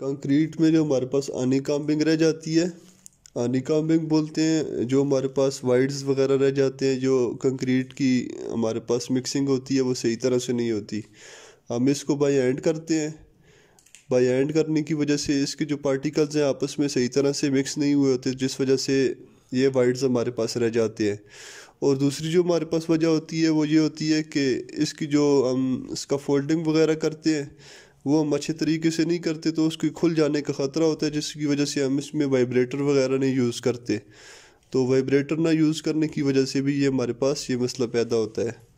concrete में जो हमारे पास आनी काम्बिंग रह जाती है आनी काम्बिंग बोलते हैं जो हमारे पास वाइड्स वगैरह रह जाते हैं जो कंक्रीट की हमारे पास मिक्सिंग होती है वो सही तरह से नहीं होती हम इसको बाई एंड करते हैं बाई एंड करने की वजह से इसके जो पार्टिकल्स हैं आपस में सही तरह से मिक्स नहीं हुए होते जिस वजह से ये वाइड्स हमारे पास रह जाते हैं और दूसरी जो हमारे पास वजह होती है वो ये होती है कि इसकी जो हम इसका फोल्डिंग वगैरह करते हैं वो हम अच्छे तरीके से नहीं करते तो उसके खुल जाने का ख़तरा होता है जिसकी वजह से हम इसमें वाइब्रेटर वगैरह नहीं यूज़ करते तो वाइब्रेटर ना यूज़ करने की वजह से भी ये हमारे पास ये मसला पैदा होता है